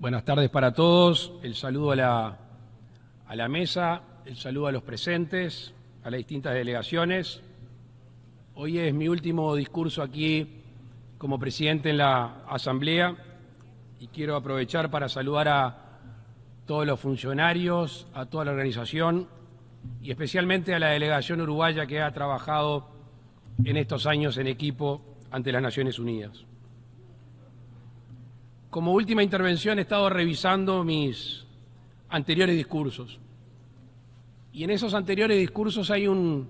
Buenas tardes para todos. El saludo a la, mesa, el saludo a los presentes, a las distintas delegaciones. Hoy es mi último discurso aquí como presidente en la Asamblea y quiero aprovechar para saludar a todos los funcionarios, a toda la organización y especialmente a la delegación uruguaya que ha trabajado en estos años en equipo ante las Naciones Unidas. Como última intervención he estado revisando mis anteriores discursos. Y en esos anteriores discursos hay un,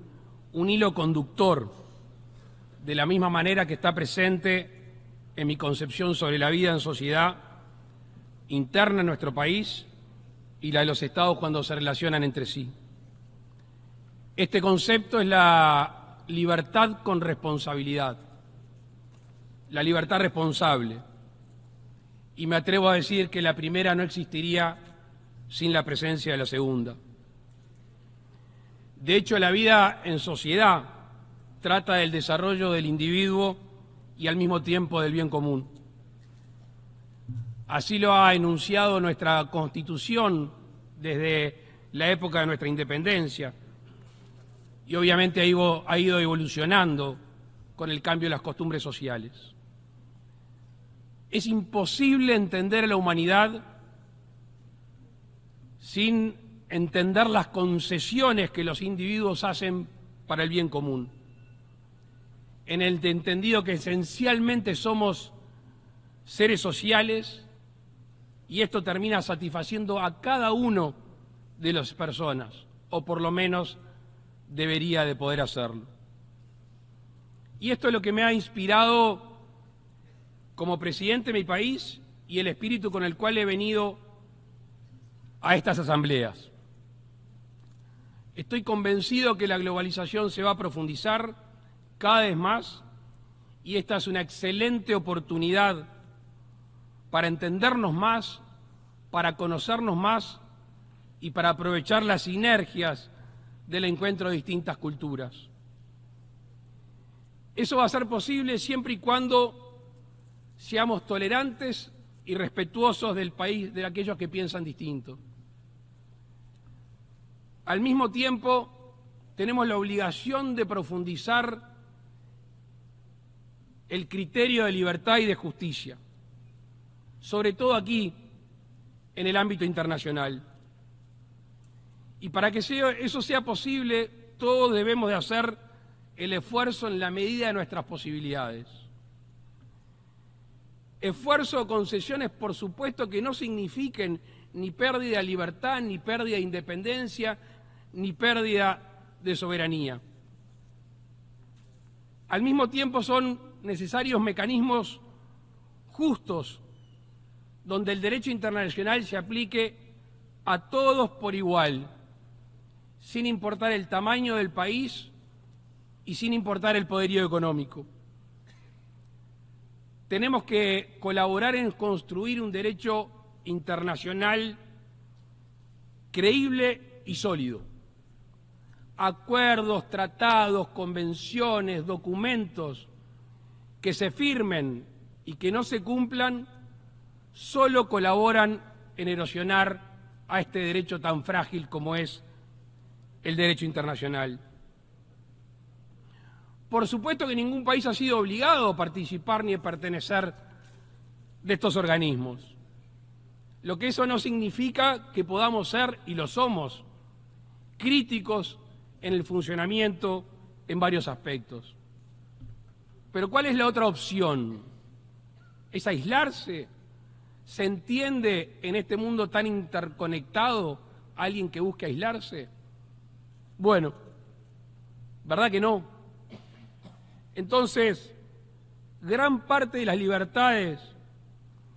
un hilo conductor, de la misma manera que está presente en mi concepción sobre la vida en sociedad interna en nuestro país y la de los estados cuando se relacionan entre sí. Este concepto es la libertad con responsabilidad, la libertad responsable y me atrevo a decir que la primera no existiría sin la presencia de la segunda. De hecho, la vida en sociedad trata del desarrollo del individuo y al mismo tiempo del bien común. Así lo ha enunciado nuestra Constitución desde la época de nuestra independencia. Y obviamente ha ido, evolucionando con el cambio de las costumbres sociales. Es imposible entender a la humanidad sin entender las concesiones que los individuos hacen para el bien común. En el entendido que esencialmente somos seres sociales y esto termina satisfaciendo a cada uno de las personas, o por lo menos debería de poder hacerlo. Y esto es lo que me ha inspirado como presidente de mi país y el espíritu con el cual he venido a estas asambleas. Estoy convencido que la globalización se va a profundizar cada vez más y esta es una excelente oportunidad para entendernos más, para conocernos más y para aprovechar las sinergias del encuentro de distintas culturas. Eso va a ser posible siempre y cuando seamos tolerantes y respetuosos del país de aquellos que piensan distinto. Al mismo tiempo, tenemos la obligación de profundizar el criterio de libertad y de justicia, sobre todo aquí en el ámbito internacional. Y para que eso sea posible, todos debemos de hacer el esfuerzo en la medida de nuestras posibilidades esfuerzo o concesiones, por supuesto, que no signifiquen ni pérdida de libertad, ni pérdida de independencia, ni pérdida de soberanía. Al mismo tiempo son necesarios mecanismos justos donde el derecho internacional se aplique a todos por igual, sin importar el tamaño del país y sin importar el poderío económico tenemos que colaborar en construir un derecho internacional creíble y sólido. Acuerdos, tratados, convenciones, documentos que se firmen y que no se cumplan solo colaboran en erosionar a este derecho tan frágil como es el derecho internacional. Por supuesto que ningún país ha sido obligado a participar ni a pertenecer de estos organismos. Lo que eso no significa que podamos ser, y lo somos, críticos en el funcionamiento en varios aspectos. Pero ¿cuál es la otra opción? ¿Es aislarse? ¿Se entiende en este mundo tan interconectado alguien que busque aislarse? Bueno, ¿verdad que no? Entonces, gran parte de las libertades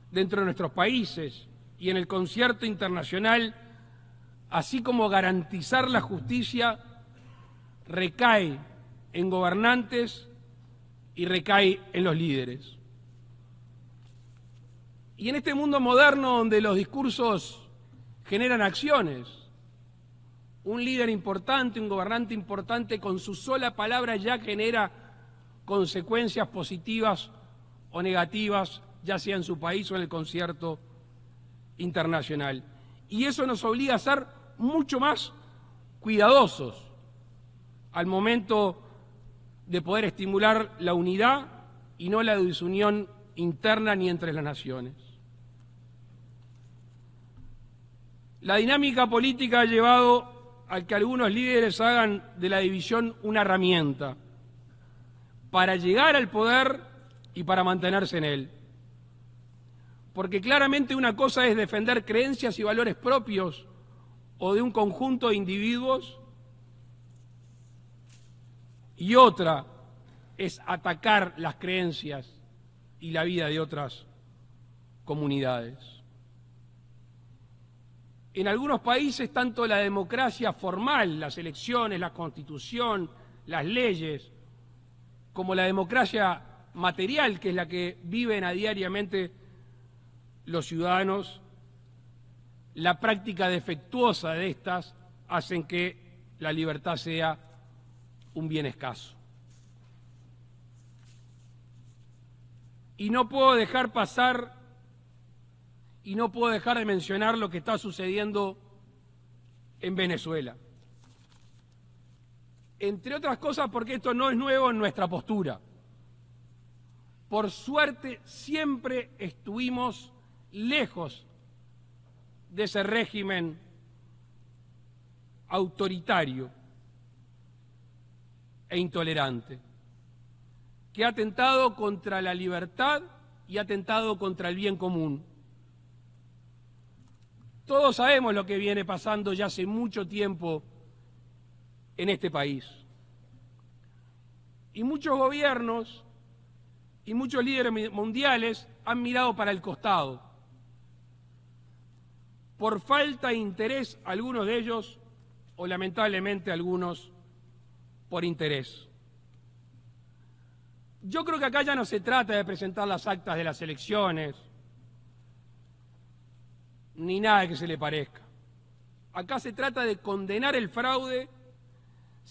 dentro de nuestros países y en el concierto internacional, así como garantizar la justicia, recae en gobernantes y recae en los líderes. Y en este mundo moderno donde los discursos generan acciones, un líder importante, un gobernante importante con su sola palabra ya genera consecuencias positivas o negativas, ya sea en su país o en el concierto internacional. Y eso nos obliga a ser mucho más cuidadosos al momento de poder estimular la unidad y no la disunión interna ni entre las naciones. La dinámica política ha llevado a que algunos líderes hagan de la división una herramienta para llegar al poder y para mantenerse en él. Porque claramente una cosa es defender creencias y valores propios o de un conjunto de individuos y otra es atacar las creencias y la vida de otras comunidades. En algunos países tanto la democracia formal, las elecciones, la constitución, las leyes, como la democracia material, que es la que viven a diariamente los ciudadanos, la práctica defectuosa de estas hacen que la libertad sea un bien escaso. Y no puedo dejar pasar y no puedo dejar de mencionar lo que está sucediendo en Venezuela entre otras cosas porque esto no es nuevo en nuestra postura. Por suerte siempre estuvimos lejos de ese régimen autoritario e intolerante, que ha atentado contra la libertad y ha atentado contra el bien común. Todos sabemos lo que viene pasando ya hace mucho tiempo en este país. Y muchos gobiernos y muchos líderes mundiales han mirado para el costado. Por falta de interés, algunos de ellos, o lamentablemente algunos por interés. Yo creo que acá ya no se trata de presentar las actas de las elecciones, ni nada que se le parezca. Acá se trata de condenar el fraude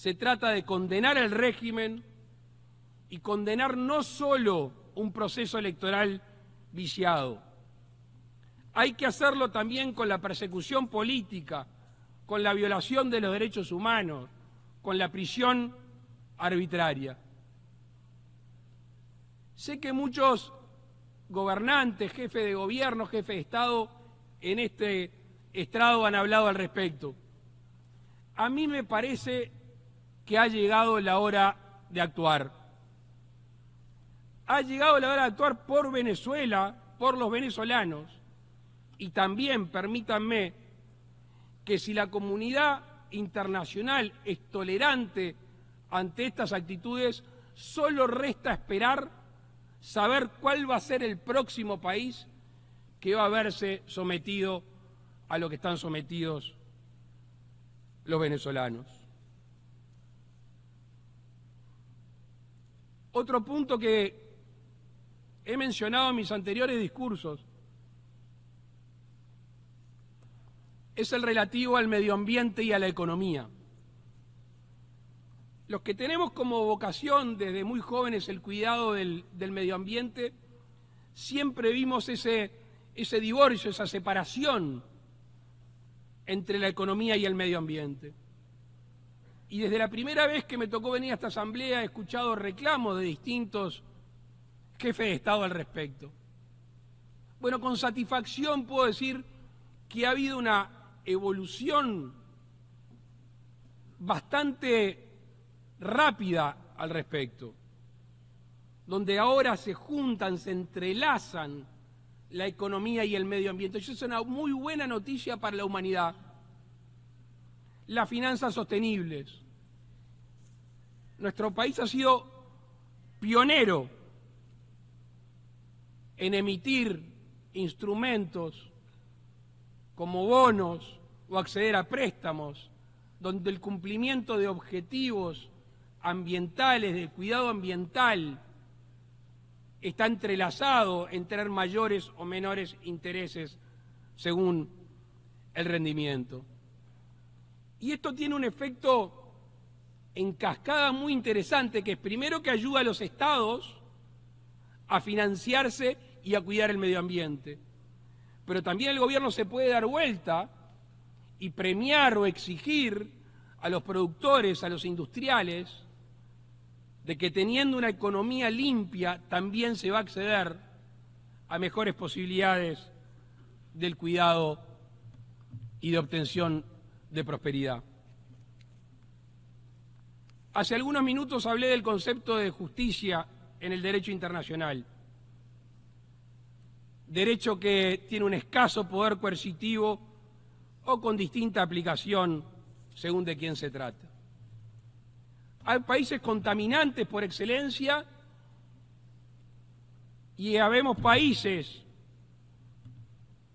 se trata de condenar el régimen y condenar no solo un proceso electoral viciado, hay que hacerlo también con la persecución política, con la violación de los derechos humanos, con la prisión arbitraria. Sé que muchos gobernantes, jefes de gobierno, jefes de Estado en este estrado han hablado al respecto. A mí me parece que ha llegado la hora de actuar. Ha llegado la hora de actuar por Venezuela, por los venezolanos. Y también, permítanme, que si la comunidad internacional es tolerante ante estas actitudes, solo resta esperar saber cuál va a ser el próximo país que va a verse sometido a lo que están sometidos los venezolanos. Otro punto que he mencionado en mis anteriores discursos es el relativo al medio ambiente y a la economía. Los que tenemos como vocación desde muy jóvenes el cuidado del, medio ambiente, siempre vimos ese divorcio, esa separación entre la economía y el medio ambiente. Y desde la primera vez que me tocó venir a esta asamblea he escuchado reclamos de distintos jefes de Estado al respecto. Bueno, con satisfacción puedo decir que ha habido una evolución bastante rápida al respecto, donde ahora se juntan, se entrelazan la economía y el medio ambiente. Eso es una muy buena noticia para la humanidad. Las finanzas sostenibles, nuestro país ha sido pionero en emitir instrumentos como bonos o acceder a préstamos, donde el cumplimiento de objetivos ambientales, de cuidado ambiental, está entrelazado en tener mayores o menores intereses según el rendimiento. Y esto tiene un efecto en cascada muy interesante, que es primero que ayuda a los estados a financiarse y a cuidar el medio ambiente. Pero también el gobierno se puede dar vuelta y premiar o exigir a los productores, a los industriales, de que teniendo una economía limpia también se va a acceder a mejores posibilidades del cuidado y de obtención de prosperidad. Hace algunos minutos hablé del concepto de justicia en el derecho internacional, derecho que tiene un escaso poder coercitivo o con distinta aplicación según de quién se trata. Hay países contaminantes por excelencia y habemos países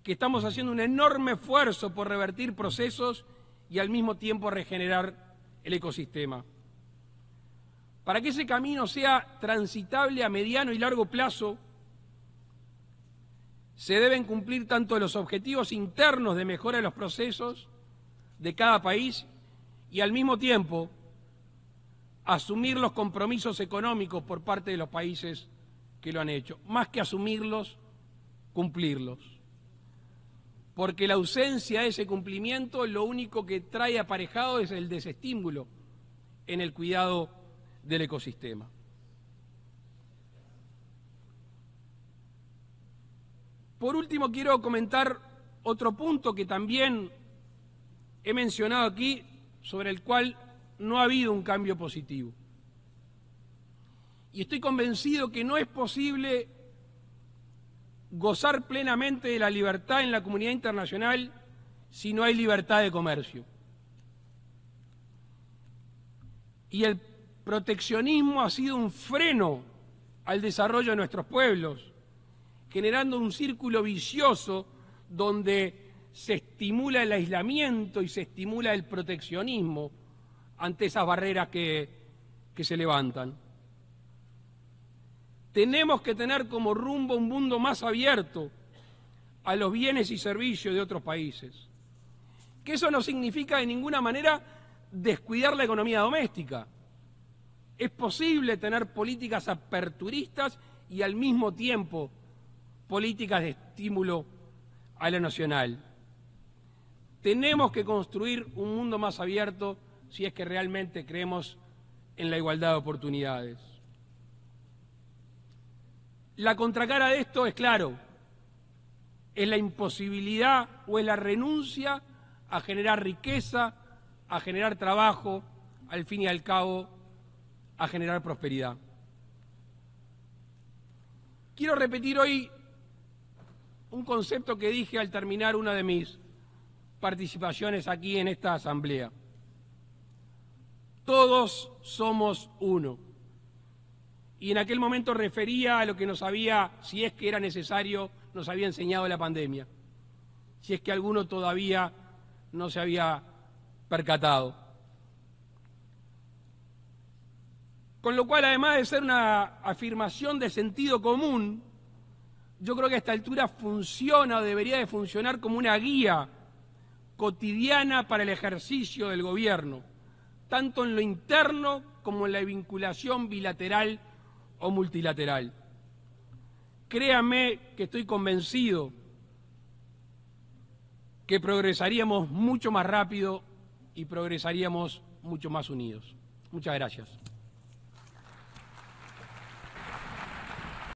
que estamos haciendo un enorme esfuerzo por revertir procesos y al mismo tiempo regenerar el ecosistema. Para que ese camino sea transitable a mediano y largo plazo, se deben cumplir tanto los objetivos internos de mejora de los procesos de cada país y al mismo tiempo asumir los compromisos económicos por parte de los países que lo han hecho. Más que asumirlos, cumplirlos. Porque la ausencia de ese cumplimiento lo único que trae aparejado es el desestímulo en el cuidado del ecosistema. Por último, quiero comentar otro punto que también he mencionado aquí, sobre el cual no ha habido un cambio positivo. Y estoy convencido que no es posible gozar plenamente de la libertad en la comunidad internacional si no hay libertad de comercio. Y el proteccionismo ha sido un freno al desarrollo de nuestros pueblos, generando un círculo vicioso donde se estimula el aislamiento y se estimula el proteccionismo ante esas barreras que, se levantan. Tenemos que tener como rumbo un mundo más abierto a los bienes y servicios de otros países. Que eso no significa de ninguna manera descuidar la economía doméstica. Es posible tener políticas aperturistas y al mismo tiempo políticas de estímulo a la nacional. Tenemos que construir un mundo más abierto si es que realmente creemos en la igualdad de oportunidades. La contracara de esto es claro, es la imposibilidad o es la renuncia a generar riqueza, a generar trabajo, al fin y al cabo a generar prosperidad. Quiero repetir hoy un concepto que dije al terminar una de mis participaciones aquí en esta asamblea. Todos somos uno. Y en aquel momento refería a lo que nos había, si es que era necesario, nos había enseñado la pandemia. Si es que alguno todavía no se había percatado. Con lo cual, además de ser una afirmación de sentido común, yo creo que a esta altura funciona o debería de funcionar como una guía cotidiana para el ejercicio del gobierno, tanto en lo interno como en la vinculación bilateral o multilateral. Créame que estoy convencido que progresaríamos mucho más rápido y progresaríamos mucho más unidos. Muchas gracias.